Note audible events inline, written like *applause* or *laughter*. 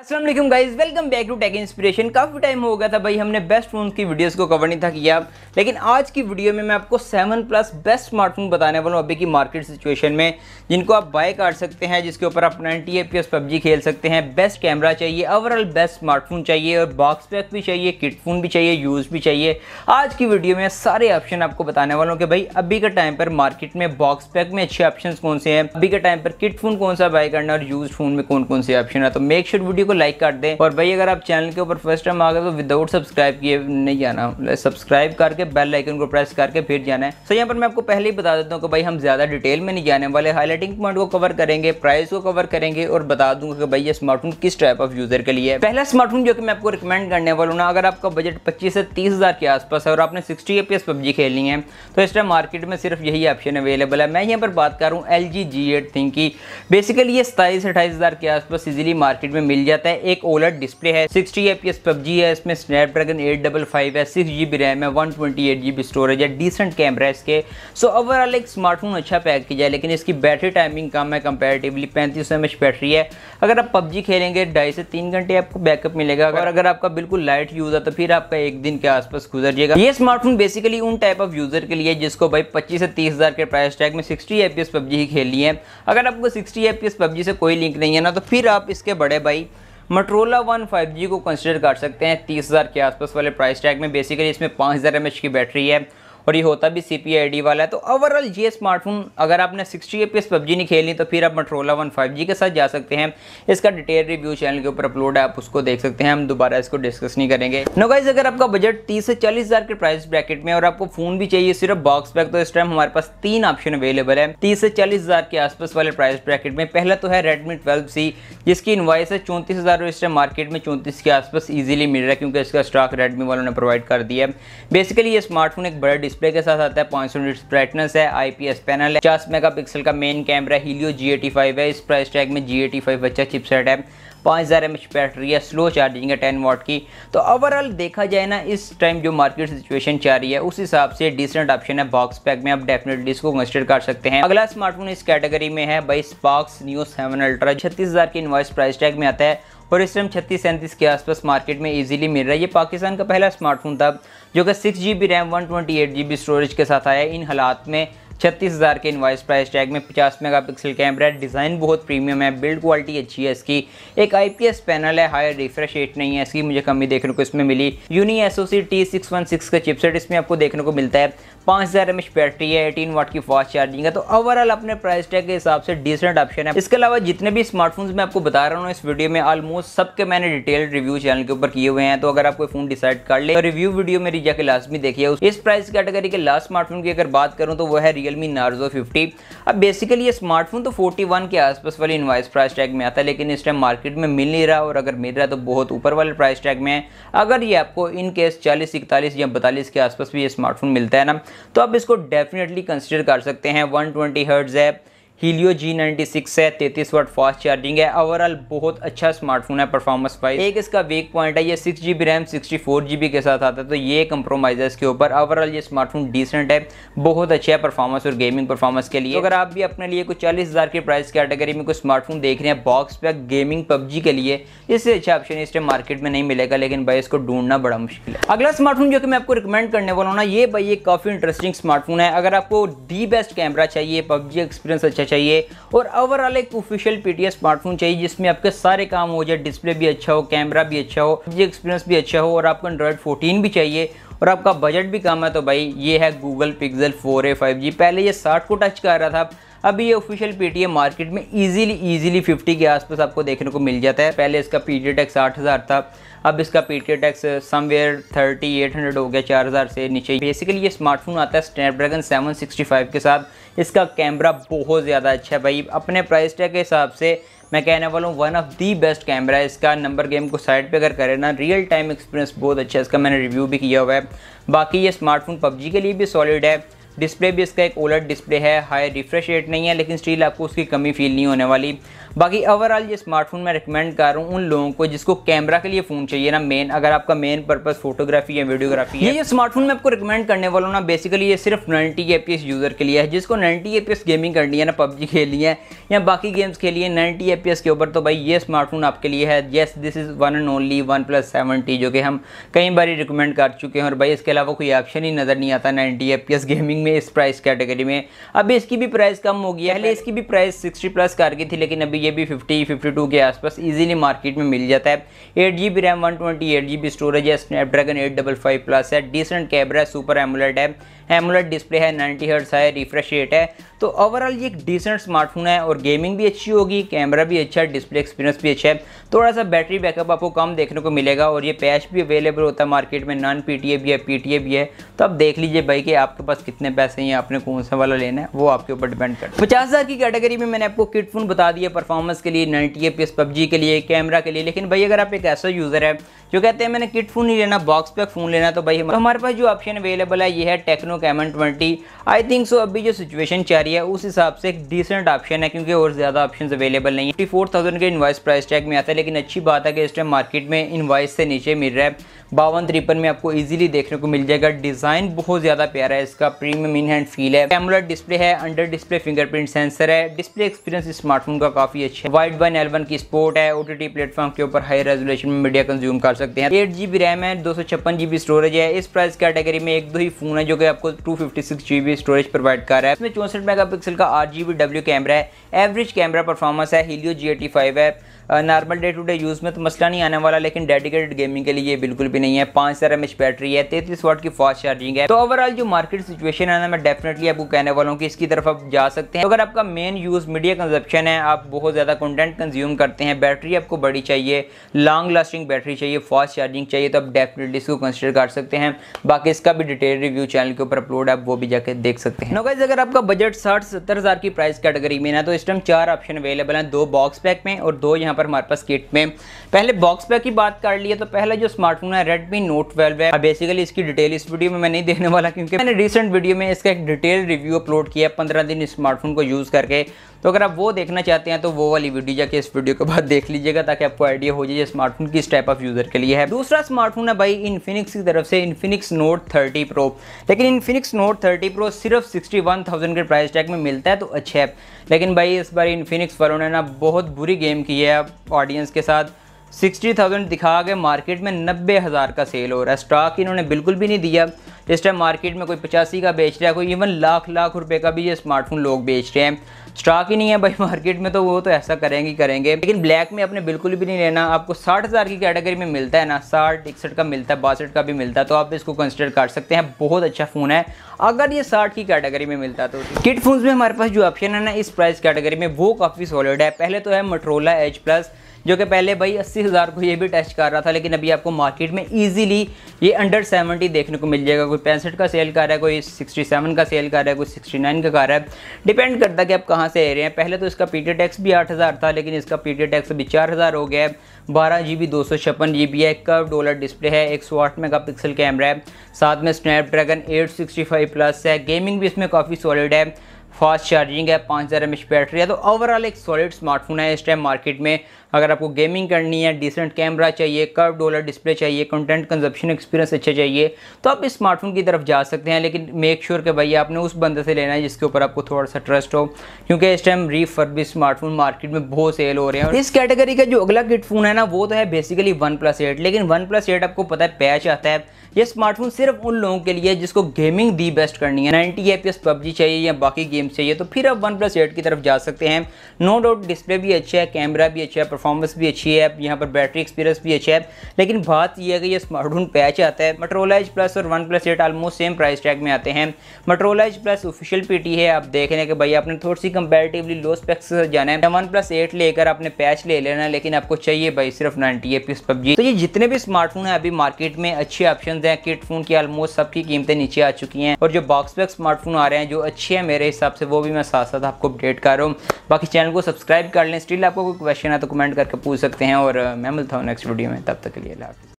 Aslam guys welcome back to tech inspiration काफ़ी time हो गया था भाई हमने बेस्ट फ़ोन की वीडियोस को कवर नहीं था किया लेकिन आज की वीडियो में मैं आपको 7 प्लस बेस्ट स्मार्टफोन बताने वाला हूँ अभी की मार्केट सिचुएशन में जिनको आप बाय कर सकते हैं जिसके ऊपर आप 90 एफ पी पबजी खेल सकते हैं बेस्ट कैमरा चाहिए ओवरऑल बेस्ट स्मार्टफोन चाहिए और बॉक्स पैक भी चाहिए किट फोन भी चाहिए यूज़ भी चाहिए आज की वीडियो में सारे ऑप्शन आपको बताने वाला हूँ कि भाई अभी के टाइम पर मार्केट में बॉक्स पैक में अच्छे ऑप्शन कौन से हैं अभी के टाइम पर किट फोन कौन सा बाय करना और यूज फोन में कौन कौन से ऑप्शन है तो मेक श्योर वीडियो वीडियो को लाइक कर दें और भाई अगर आप चैनल के ऊपर फर्स्ट टाइम आ गए तो विदाउट सब्सक्राइब किए नहीं जाना सब्सक्राइब करके बेल आइकन को प्रेस करके फिर जाना है सो यहाँ पर मैं आपको पहले ही बता देता हूँ कि भाई हम ज्यादा डिटेल में नहीं जाने वाले हाईलाइटिंग पॉइंट को कवर करेंगे प्राइस को कवर करेंगे और बता दूंगा कि भाई ये स्मार्टफोन किस टाइप ऑफ यूजर के लिए पहला स्मार्टफोन जो कि मैं आपको रिकमेंड करने वाला हूँ ना अगर आपका बजट पच्चीस से तीस के आसपास है और आपने सिक्सटी एपीएस पबजी खेलनी है तो इस टाइम मार्केट में सिर्फ यही ऑप्शन अवेलेबल है मैं यहाँ पर बात करूँ L G G eight ThinQ की बेसिकली ये सताईस अट्ठाईस हजार के आसपास इजिली मार्केट में मिल जाए जाता है एक ओलर डिस्प्ले है सिक्सटी एपीएस पबजी है इसमें स्नैपड्रैगन एट डबल फाइव है सिक्स जीबी रैम है one twenty eight GB storage है डिसेंट कैमरा है इसके सो ओवरऑल एक स्मार्टफोन अच्छा पैक किया है लेकिन इसकी बैटरी टाइमिंग कम है कंपेरेटिवली पैंतीस एम बैटरी है अगर आप पबजी खेलेंगे ढाई से तीन घंटे आपको बैकअप मिलेगा और अगर आपका बिल्कुल लाइट यूज है तो फिर आपका एक दिन के आसपास गुजर जाएगा ये स्मार्टफोन बेसिकली उन टाइप ऑफ यूजर के लिए जिसको भाई पच्चीस से तीस के प्राइस टैग में सिक्सटी एपीएस पबजी ही खेलनी है अगर आपको सिक्सटी एपीएस पबजी से कोई लिंक नहीं है ना तो फिर आप इसके बड़े भाई मटरोला वन फाइव जी को कंसिडर कर सकते हैं तीस हज़ार के आसपास वाले प्राइस टैग में बेसिकली इसमें पाँच हज़ार एम एच की बैटरी है और ये होता भी सी पी वाला है तो ओवरऑल ये स्मार्टफोन अगर आपने सिक्सटी ए पी पबजी नहीं खेली तो फिर आप मट्रोला वन फाइव जी के साथ जा सकते हैं इसका डिटेल रिव्यू चैनल के ऊपर अपलोड है आप उसको देख सकते हैं हम दोबारा इसको डिस्कस नहीं करेंगे नोगाइज अगर आपका बजट तीस से चालीस हज़ार के प्राइस ब्रैकेट में और आपको फोन भी चाहिए सिर्फ बॉक्स पैक तो इस टाइम हमारे पास तीन ऑप्शन अवेलेबल है तीस से चालीस हज़ार के आसपास वाले प्राइस ब्रैकेट में पहला तो है रेडमी ट्वेल्व सी जिसकी इन्वाइस है चौंतीस हज़ार इस टाइम मार्केट में चौंतीस के आसपास ईजिली मिल रहा है क्योंकि इसका स्टॉक रेडमी वालों ने प्रोवाइड कर दिया है बेसिकली ये स्मार्टफोन एक बड़ा डिस्प्ले के साथ आता है पांच सौ यूनिट ब्राइटनेस है आईपीएस पैनल है चार मेगा पिक्सल का main camera Helio G eighty five है इस प्राइस टैग में जी एटी फाइव अच्छा चिपसेट है पाँच हज़ार एम बैटरी है स्लो चार्जिंग है टेन वॉट की तो ओवरऑल देखा जाए ना इस टाइम जो मार्केट सिचुएशन चाह रही है उस हिसाब से डिसेंट ऑप्शन है बॉक्स पैक में आप डेफिनेटली इसको कंसिडर कर सकते हैं अगला स्मार्टफोन इस कैटेगरी में है बाई स्पॉक्स न्यू सेवन अल्ट्रा छत्तीस हज़ार की इन्वाइस प्राइस टैग में आता है और इस टाइम छत्तीस सैंतीस के आसपास मार्केट में ईजिली मिल रहा है ये पाकिस्तान का पहला स्मार्टफोन था जो कि six G B RAM one twenty eight G B storage के साथ आया इन हालात में छत्तीस हज़ार के इन्वाइस प्राइस टैग में 50 मेगापिक्सल कैमरा है डिज़ाइन बहुत प्रीमियम है बिल्ड क्वालिटी अच्छी है इसकी एक आईपीएस पैनल है हायर रिफ्रेश रेट नहीं है इसकी मुझे कमी देखने को इसमें मिली Unisoc T six one six का चिपसेट इसमें आपको देखने को मिलता है पाँच हज़ार एम बैटरी है एटीन वाट की फास्ट चार्जिंग है तो ओवरऑल अपने प्राइस टैग के हिसाब से डिसेंट ऑप्शन है इसके अलावा जितने भी स्मार्टफोन्स मैं आपको बता रहा हूँ इस वीडियो में ऑलमोस्ट सबके मैंने डिटेल रिव्यू चैनल के ऊपर किए हुए हैं तो अगर आप कोई फोन डिसाइड कर ले तो रिव्यू वीडियो मेरी जाके लास्ट में देखिए इस प्राइस कैटेगरी के लास्ट स्मार्टफोन की अगर बात करूँ तो वह है रियल मी नार्जो फिफ्टी अब बेसिकली ये स्मार्टफोन तो फोर्टी वन के आसपास वाले इन्वाइस प्राइस टैग में आता है लेकिन इस टाइम मार्केट में मिल नहीं रहा और अगर मिल रहा है तो बहुत ऊपर वाले प्राइस टैग में है अगर ये आपको इन केस चालीस इकतालीस या बतालीस के आसपास भी ये स्मार्टफोन मिलता है ना तो आप इसको डेफिनेटली कंसिडर कर सकते हैं वन ट्वेंटी हर्ट्स है हीलियो जी नाइन्टी सिक्स है तैतीस वर्ट फास्ट चार्जिंग है ओवरऑल बहुत अच्छा स्मार्टफोन है परफॉर्मेंस वाइज एक इसका वीक पॉइंट है ये six G B RAM sixty four G B के साथ आता है तो ये कंप्रोमाइज है इसके ऊपर ओवरऑल ये स्मार्टफोन डिसेंट है बहुत अच्छा है परफॉर्मेंस और गेमिंग परफॉर्मेंस के लिए तो अगर आप भी अपने लिए कुछ चालीस हज़ार की प्राइस कैटेगरी में कुछ स्मार्टफोन देख रहे हैं बॉक्स पे गेमिंग पबजी के लिए इससे अच्छा ऑप्शन इस टाइम मार्केट में नहीं मिलेगा लेकिन भाई इसको ढूंढना बड़ा मुश्किल है अगला स्मार्टफोन जो कि मैं आपको रिकमेंड करने वाला हूँ ना ये भाई ये काफ़ी इंटरेस्टिंग स्मार्टफोन है अगर आपको दी बेस्ट कैमरा चाहिए पबजी एक्सपीरियंस अच्छा चाहिए और ओवरऑल एक ऑफिशियल पीटीएस स्मार्टफोन चाहिए जिसमें आपके सारे काम हो जाए डिस्प्ले भी अच्छा हो कैमरा भी अच्छा हो जी एक्सपीरियंस भी अच्छा हो और आपको एंड्रॉयड फोर्टीन भी चाहिए और आपका बजट भी कम है तो भाई ये है Google Pixel four A five G पहले ये साठ को टच कर रहा था अभी ये ऑफिशियल पीटीएम मार्केट में इजीली इजीली फिफ्टी के आसपास आपको देखने को मिल जाता है पहले इसका पीटी टैक्स आठ हज़ार था अब इसका पीटी टैक्स समवेयर थर्टी एट हंड्रेड हो गया चार हज़ार से नीचे बेसिकली ये स्मार्टफोन आता है स्नैपड्रैगन सेवन सिक्सटी फाइव के साथ इसका कैमरा बहुत ज़्यादा अच्छा है भाई अपने प्राइस टैग के हिसाब से मैं कहने वाला हूँ one of the best camera है इसका नंबर गेम को साइड पे अगर करें ना रियल टाइम एक्सपीरियंस बहुत अच्छा है इसका मैंने रिव्यू भी किया हुआ है बाकी ये स्मार्टफोन पबजी के लिए भी सॉलिड है डिस्प्ले भी इसका एक ओलट डिस्प्ले है हाई रिफ्रेश रेट नहीं है लेकिन स्टिल आपको उसकी कमी फील नहीं होने वाली बाकी ओवरऑल ये स्मार्टफोन मैं रिकमेंड कर रहा हूँ उन लोगों को जिसको कैमरा के लिए फ़ोन चाहिए ना मेन अगर आपका मेन पर्पज़ फोटोग्राफी या वीडियोग्राफी है ये स्मार्टफोन मैं आपको रिकमेंड करने वाला हूँ ना बेसिकली ये सिर्फ नाइन्टी ए यूज़र के लिए है जिसको नाइन्टी ए गेमिंग करनी है ना पबजी खेलनी है या बाकी गेम्स खेलिए नाइन्टी ए के ऊपर तो भाई ये स्मार्टफोन आपके लिए है yes this is one and only OnePlus seventy जो कि हम कई बार रिकमेंड कर चुके हैं और भाई इसके अलावा कोई ऑप्शन ही नज़र नहीं आता नाइन्टी ए गेमिंग में इस प्राइस कैटेगरी में अभी इसकी भी प्राइस कम हो गया पहले इसकी भी प्राइस सिक्सटी प्लस कार की थी लेकिन अभी ये भी फिफ्टी फिफ्टी टू के आसपास ईजिली मार्केट में मिल जाता है eight G B RAM one twenty eight G B storage है Snapdragon eight double five plus है डिसेंट कैमरा है सुपर एमुलेट है एमुलेट डिस्प्ले है नाइनटी हर्ट्स है रिफ्रेश रेट है तो ओवरऑल ये एक डिसेंट स्मार्टफोन है और गेमिंग भी अच्छी होगी कैमरा भी अच्छा है डिस्प्ले एक्सपीरियंस भी अच्छा है थोड़ा सा बैटरी बैकअप आपको कम देखने को मिलेगा और ये पैच भी अवेलेबल होता है मार्केट में नॉन पी भी है पी भी है तो आप देख लीजिए भाई कि आपके पास कितने पैसे हैं आपने कौन सा वाला लेना है वो आपके ऊपर डिपेंड करता है पचास की कैटेगरी में मैंने आपको किट फोन बता दिया परफॉर्मेंस के लिए नाइनटी ए पबजी के लिए कैमरा के लिए लेकिन भाई अगर आप एक ऐसा यूज़र है जो कहते हैं मैंने किट फोन नहीं लेना बॉक्स पैक फोन लेना तो भाई हमारे पास जो ऑप्शन अवेलेबल है ये है टेक्नो दोनों का M N twenty I think so अभी जो सिचुएशन चल रही है उस हिसाब से एक डिसेंट ऑप्शन है क्योंकि और ज़्यादा ऑप्शन अवेलेबल नहीं है फोर थाउजेंड के इन्वाइस प्राइस टैग में आता है लेकिन अच्छी बात है कि इस टाइम मार्केट में इन्वाइस से नीचे मिल रहा है बावन तिरपन में आपको इजीली देखने को मिल जाएगा डिज़ाइन बहुत ज़्यादा प्यारा है इसका प्रीमियम इन हैंड फील है कैमरा डिस्प्ले है अंडर डिस्प्ले फिंगरप्रिंट सेंसर है डिस्प्ले एक्सपीरियंस स्मार्टफोन का काफ़ी अच्छा है वाइट वन एलवन की स्पोर्ट है ओटीटी प्लेटफॉर्म के ऊपर हाई रेजोलेशन में मीडिया कंज्यूम कर सकते हैं एट जी रैम है दो सौ स्टोरेज है इस प्राइस कैटेगरी में एक दो ही फोन है जो कि आपको आपको टू फिफ्टी स्टोरेज प्रोवाइड कर रहा है इसमें चौंसठ मेगा का आठ कैमरा है एवरेज कैमरा परफॉर्मेंस है हीलियो जी है normal day to day use में तो मसला नहीं आने वाला लेकिन डेडिकेटेड गेमिंग के लिए बिल्कुल भी नहीं है पाँच हज़ार एम बैटरी है तैतीस वाट की फास्ट चार्जिंग है तो ओवरऑल जो मार्केट सिचुएशन है ना मैं डेफिनेटली आपको कहने वाला हूँ कि इसकी तरफ आप जा सकते हैं तो अगर आपका मेन यूज़ मीडिया कंजप्शन है आप बहुत ज़्यादा कंटेंट कंज्यूम करते हैं बैटरी आपको बड़ी चाहिए लॉन्ग लास्टिंग बैटरी चाहिए फास्ट चार्जिंग चाहिए तो आप डेफिनेटली इसको कंसिडर कर सकते हैं बाकी इसका भी डिटेल रिव्यू चैनल के ऊपर अपलोड आप वो भी जाकर देख सकते हैं नोगाइज अगर आपका बजट साठ सत्तर हज़ार की प्राइस कैटेगरी में ना तो इस टाइम चार ऑप्शन अवेलेबल हैं दो बॉक्स पैक में और दो यहाँ यहाँ पर हमारे पास किट में पहले बॉक्स पैक की बात कर लिए तो पहला जो स्मार्टफोन है रेडमी नोट ट्वेल्व है बेसिकली इसकी डिटेल इस वीडियो में मैं नहीं देखने वाला क्योंकि मैंने रिसेंट वीडियो में इसका एक डिटेल रिव्यू अपलोड किया है पंद्रह दिन स्मार्टफोन को यूज़ करके तो अगर आप वो देखना चाहते हैं तो वो वाली वीडियो जाके इस वीडियो के बाद *laughs* देख लीजिएगा ताकि आपको आइडिया हो जाए स्मार्टफोन किस टाइप ऑफ यूज़र के लिए है दूसरा स्मार्टफोन है भाई इन्फिनिक्स की तरफ से इन्फिनिक्स नोट थर्टी प्रो लेकिन इन्फिनिक्स नोट थर्टी प्रो सिर्फ सिक्सटी वन थाउजेंड के प्राइस टैग में मिलता है तो अच्छा है लेकिन भाई इस बार इन्फिनिक्स वालों ने ना बहुत बुरी गेम की है आप ऑडियंस के साथ सिक्सटी थाउजेंड दिखा के मार्केट में नब्बे हज़ार का सेल हो रहा है स्टॉक इन्होंने बिल्कुल भी नहीं दिया इस टाइम मार्केट में कोई पचासी का बेच रहा है कोई इवन लाख लाख रुपए का भी ये स्मार्टफोन लोग बेच रहे हैं स्टॉक ही नहीं है भाई मार्केट *laughs* में तो वो तो ऐसा करेंगे करेंगे लेकिन ब्लैक में अपने बिल्कुल भी नहीं लेना आपको साठ हज़ार की कैटेगरी में मिलता है ना साठ इकसठ का मिलता है बासठ का भी मिलता है तो आप इसको कंसिडर कर सकते हैं बहुत अच्छा फ़ोन है अगर ये साठ की कैटेगरी में मिलता तो किट फोन में हमारे पास जो ऑप्शन है ना इस प्राइस कैटेगरी में वो काफ़ी सॉलिड है पहले तो है मटरोला एच प्लस जो कि पहले भाई अस्सी हज़ार को ये भी टेस्ट कर रहा था लेकिन अभी आपको मार्केट में ईजिली ये अंडर सेवेंटी देखने को मिल जाएगा कोई पैंसठ का सेल कर रहा है कोई सिक्सटी सेवन का सेल कर रहा है कोई सिक्सटी नाइन का कर रहा है डिपेंड करता है कि आप कहाँ से ले रहे हैं पहले तो इसका पीटी टैक्स भी आठ हज़ार था लेकिन इसका पीटी टैक्स अभी चार हज़ार हो गया है बारह जी बी दो सौ छप्पन जी बी है कर्व डॉलर डिस्प्ले है एक सौ आठ मेगा पिक्सल कैमरा है साथ में Snapdragon eight sixty five plus है गेमिंग भी इसमें काफ़ी सॉलिड है फास्ट चार्जिंग है पाँच हज़ार एम बैटरी है तो ओवरऑल एक सॉलिड स्मार्टफोन है इस टाइम मार्केट में अगर आपको गेमिंग करनी है डिसेंट कैमरा चाहिए कर्व डोलर डिस्प्ले चाहिए कंटेंट कंजप्शन एक्सपीरियंस अच्छा चाहिए तो आप इस स्मार्टफोन की तरफ जा सकते हैं लेकिन मेक श्योर sure कि भाई आपने उस बंदे से लेना है जिसके ऊपर आपको थोड़ा सा ट्रस्ट हो क्योंकि इस टाइम रीफर्ब स्मार्टफोन मार्केट में बहुत सेल हो रहे हैं इस कैटेगरी का जो अगला किट फोन है ना वो तो है बेसिकली वन प्लस एट लेकिन वन प्लस एट आपको पता है पैच आता है ये स्मार्टफोन सिर्फ उन लोगों के लिए जिसको गेमिंग दी बेस्ट करनी है ninety F P S PUBG चाहिए या बाकी गेम्स चाहिए तो फिर आप वन प्लस एट की तरफ जा सकते हैं नो डाउट डिस्प्ले भी अच्छा है कैमरा भी अच्छा है परफॉर्मेंस भी अच्छी है यहाँ पर बैटरी एक्सपीरियंस भी अच्छा है लेकिन बात यह है कि ये स्मार्टफोन पैच आता है मटरोला एज प्लस और OnePlus eight almost same price tag में आते हैं मटरोला एज प्लस ऑफिशियल पीटी है आप देख रहे हैं कि भाई आपने थोड़ी सी कंपेरेटिवली लो स्पेक्स जाना है वन प्लस एट लेकर आपने पैच ले लेना लेकिन आपको चाहिए भाई सिर्फ नाइनटी ए पीस पबजी तो ये जितने भी स्मार्टफोन है अभी मार्केट में अच्छे ऑप्शन हैं किट फोन की ऑलमोस्ट सबकी कीमतें नीचे आ चुकी हैं और जो बॉक्स पैक स्मार्टफोन आ रहे हैं जो अच्छे हैं मेरे हिसाब से वो भी मैं साथ साथ आपको अपडेट कर रहा हूँ बाकी चैनल को सब्सक्राइब कर लें स्टिल आपको कोई क्वेश्चन है तो कमेंट कमेंट करके पूछ सकते हैं और मैं मिलता हूँ नेक्स्ट वीडियो में तब तक के लिए हाफिज़